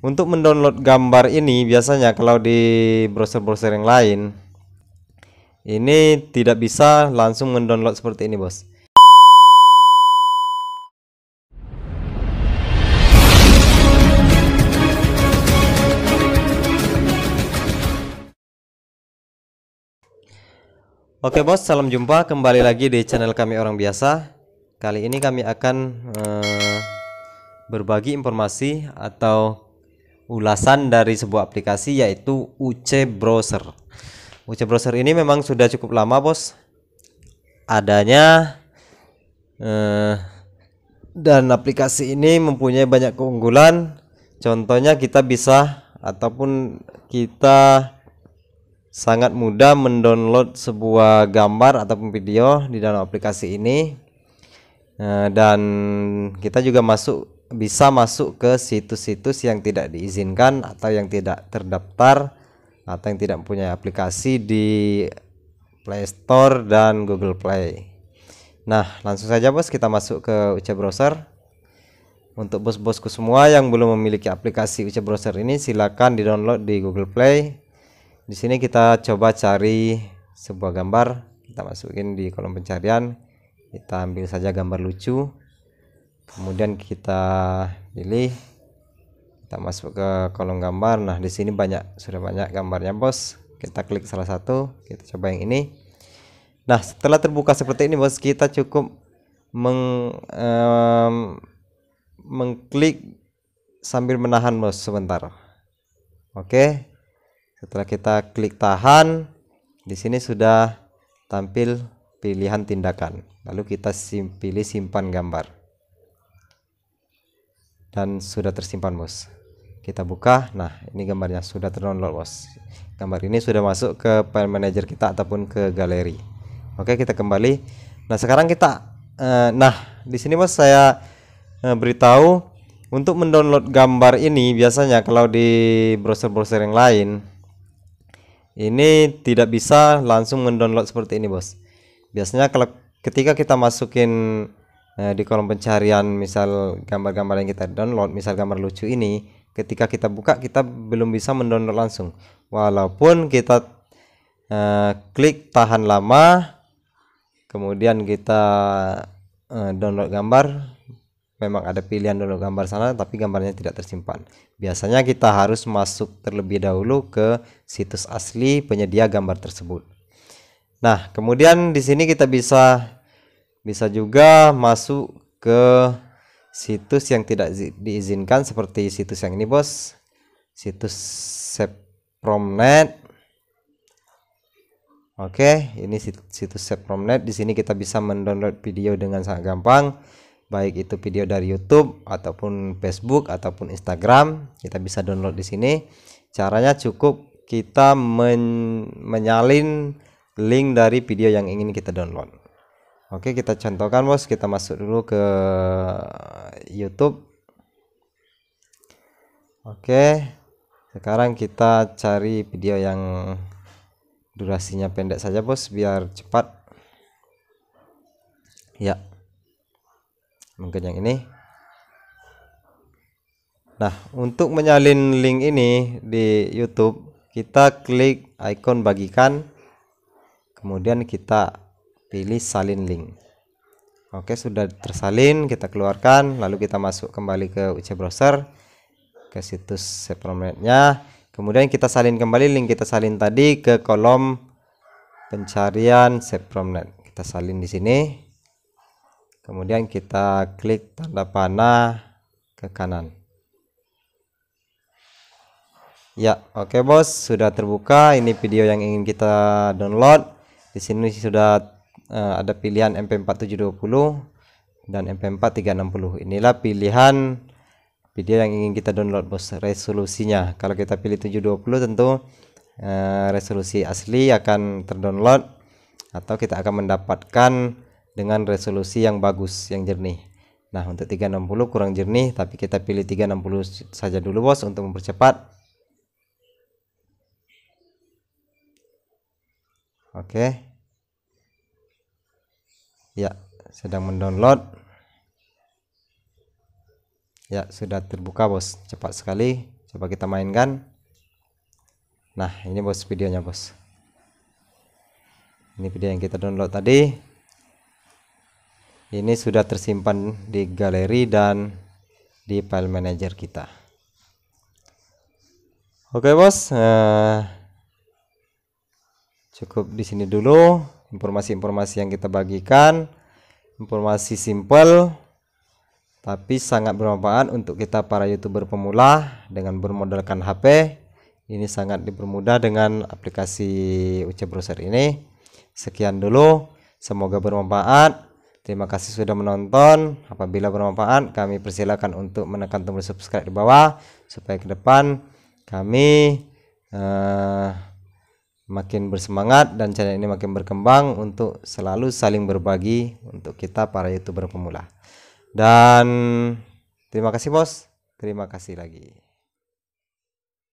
Untuk mendownload gambar ini biasanya kalau di browser-browser yang lain ini tidak bisa langsung mendownload seperti ini, Bos. Oke bos, salam jumpa kembali lagi di channel kami orang biasa. Kali ini kami akan uh, berbagi informasi atau ulasan dari sebuah aplikasi yaitu UC Browser. UC Browser ini memang sudah cukup lama, Bos. Adanya eh, dan aplikasi ini mempunyai banyak keunggulan. Contohnya kita bisa ataupun kita sangat mudah mendownload sebuah gambar ataupun video di dalam aplikasi ini eh, dan kita juga masuk bisa masuk ke situs-situs yang tidak diizinkan atau yang tidak terdaftar atau yang tidak punya aplikasi di Play Store dan Google Play. Nah, langsung saja bos kita masuk ke UC Browser. Untuk bos-bosku semua yang belum memiliki aplikasi UC Browser ini silakan di-download di Google Play. Di sini kita coba cari sebuah gambar, kita masukin di kolom pencarian. Kita ambil saja gambar lucu kemudian kita pilih kita masuk ke kolom gambar nah di sini banyak sudah banyak gambarnya bos kita klik salah satu kita coba yang ini nah setelah terbuka seperti ini bos kita cukup meng um, mengklik sambil menahan bos sebentar oke setelah kita klik tahan di sini sudah tampil pilihan tindakan lalu kita sim pilih simpan gambar dan sudah tersimpan bos kita buka nah ini gambarnya sudah terdownload bos gambar ini sudah masuk ke file manager kita ataupun ke galeri oke kita kembali nah sekarang kita eh, nah di sini bos saya eh, beritahu untuk mendownload gambar ini biasanya kalau di browser-browser yang lain ini tidak bisa langsung mendownload seperti ini bos biasanya kalau ketika kita masukin Eh, di kolom pencarian misal gambar-gambar yang kita download misal gambar lucu ini ketika kita buka kita belum bisa mendownload langsung walaupun kita uh, klik tahan lama kemudian kita uh, download gambar memang ada pilihan download gambar sana tapi gambarnya tidak tersimpan biasanya kita harus masuk terlebih dahulu ke situs asli penyedia gambar tersebut nah kemudian di sini kita bisa bisa juga masuk ke situs yang tidak diizinkan seperti situs yang ini bos situs sepromnet oke ini situs sepromnet di sini kita bisa mendownload video dengan sangat gampang baik itu video dari YouTube ataupun Facebook ataupun Instagram kita bisa download di sini caranya cukup kita men menyalin link dari video yang ingin kita download Oke, kita contohkan Bos, kita masuk dulu ke YouTube. Oke. Sekarang kita cari video yang durasinya pendek saja Bos biar cepat. Ya. Mungkin yang ini. Nah, untuk menyalin link ini di YouTube, kita klik ikon bagikan, kemudian kita pilih salin link oke sudah tersalin kita keluarkan lalu kita masuk kembali ke UC browser ke situs sepermanentnya kemudian kita salin kembali link kita salin tadi ke kolom pencarian sepromnet kita salin di sini kemudian kita klik tanda panah ke kanan ya oke okay, bos sudah terbuka ini video yang ingin kita download di sini sudah Eh, ada pilihan MP4720 dan MP4360 inilah pilihan video yang ingin kita download bos resolusinya kalau kita pilih 720 tentu uh, resolusi asli akan terdownload atau kita akan mendapatkan dengan resolusi yang bagus yang jernih nah untuk 360 kurang jernih tapi kita pilih 360 saja dulu bos untuk mempercepat oke okay ya sedang mendownload ya sudah terbuka bos cepat sekali coba kita mainkan nah ini bos videonya bos ini video yang kita download tadi ini sudah tersimpan di galeri dan di file manager kita oke bos eh, cukup di sini dulu informasi-informasi yang kita bagikan informasi simple tapi sangat bermanfaat untuk kita para youtuber pemula dengan bermodalkan HP ini sangat dipermudah dengan aplikasi uce Browser ini sekian dulu semoga bermanfaat terima kasih sudah menonton apabila bermanfaat kami persilakan untuk menekan tombol subscribe di bawah supaya ke depan kami uh, makin bersemangat dan channel ini makin berkembang untuk selalu saling berbagi untuk kita para youtuber pemula dan terima kasih bos terima kasih lagi